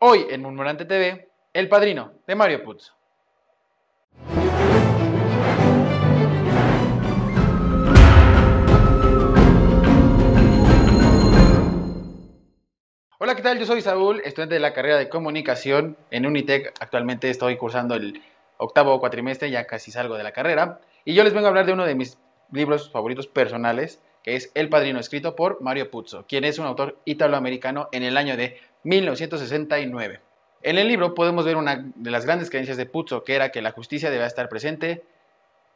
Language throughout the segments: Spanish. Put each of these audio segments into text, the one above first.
Hoy en Murmurante TV, El Padrino de Mario Putz Hola, ¿qué tal? Yo soy Saúl, estudiante de la carrera de comunicación en Unitec. Actualmente estoy cursando el octavo cuatrimestre, ya casi salgo de la carrera. Y yo les vengo a hablar de uno de mis libros favoritos personales, es El Padrino, escrito por Mario Puzo, quien es un autor italoamericano en el año de 1969. En el libro podemos ver una de las grandes creencias de Puzo, que era que la justicia debía estar presente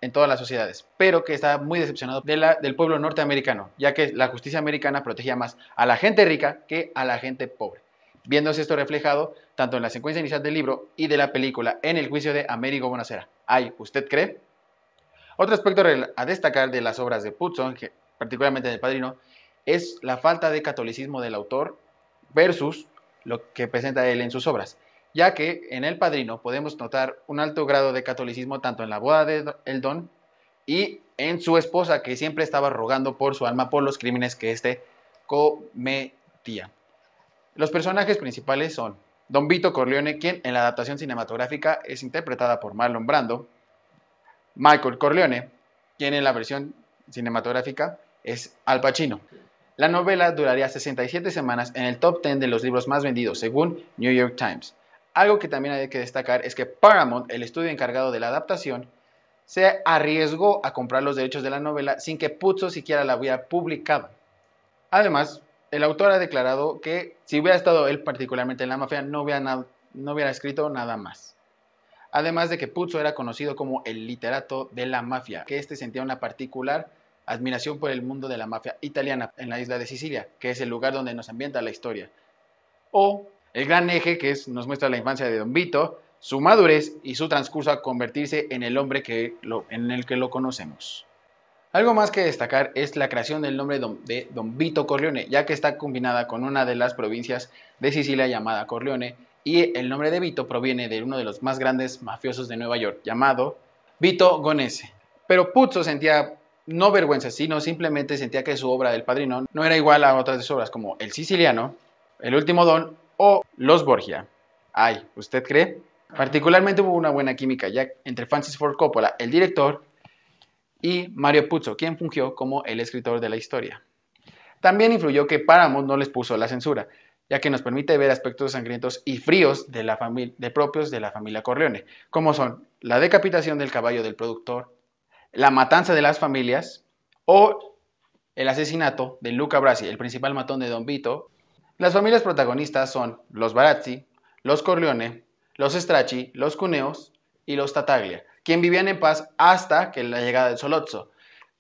en todas las sociedades, pero que está muy decepcionado del pueblo norteamericano, ya que la justicia americana protegía más a la gente rica que a la gente pobre. Viéndose esto reflejado tanto en la secuencia inicial del libro y de la película en el juicio de Américo Bonacera. Ay, ¿usted cree? Otro aspecto a destacar de las obras de Puzo particularmente El padrino, es la falta de catolicismo del autor versus lo que presenta él en sus obras, ya que en El Padrino podemos notar un alto grado de catolicismo tanto en la boda de El Don y en su esposa que siempre estaba rogando por su alma por los crímenes que éste cometía. Los personajes principales son Don Vito Corleone, quien en la adaptación cinematográfica es interpretada por Marlon Brando, Michael Corleone, quien en la versión cinematográfica es Al Pacino. La novela duraría 67 semanas en el top 10 de los libros más vendidos, según New York Times. Algo que también hay que destacar es que Paramount, el estudio encargado de la adaptación, se arriesgó a comprar los derechos de la novela sin que Puzo siquiera la hubiera publicado. Además, el autor ha declarado que si hubiera estado él particularmente en la mafia, no hubiera, escrito nada más. Además de que Puzo era conocido como el literato de la mafia, que este sentía una particular admiración por el mundo de la mafia italiana en la isla de Sicilia, que es el lugar donde nos ambienta la historia. O el gran eje que nos muestra la infancia de Don Vito, su madurez y su transcurso a convertirse en el hombre que en el que lo conocemos. Algo más que destacar es la creación del nombre de Don Vito Corleone, ya que está combinada con una de las provincias de Sicilia llamada Corleone, y el nombre de Vito proviene de uno de los más grandes mafiosos de Nueva York, llamado Vito Gonese. Pero Puzzo sentía no vergüenza, sino simplemente sentía que su obra del Padrino no era igual a otras de obras como El Siciliano, El Último Don o Los Borgia. Ay, ¿usted cree? Particularmente hubo una buena química ya entre Francis Ford Coppola, el director, y Mario Puzo, quien fungió como el escritor de la historia. También influyó que Paramount no les puso la censura, ya que nos permite ver aspectos sangrientos y fríos de, la de propios de la familia Corleone, como son la decapitación del caballo del productor, la matanza de las familias o el asesinato de Luca Brasi, el principal matón de Don Vito. Las familias protagonistas son los Barazzi, los Corleone, los Stracci, los Cuneos y los Tataglia, quien vivían en paz hasta que la llegada de Solozzo,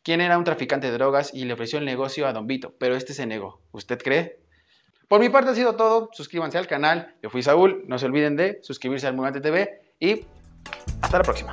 quien era un traficante de drogas y le ofreció el negocio a Don Vito, pero este se negó. ¿Usted cree? Por mi parte ha sido todo. Suscríbanse al canal. Yo fui Saúl. No se olviden de suscribirse al Mugante TV y hasta la próxima.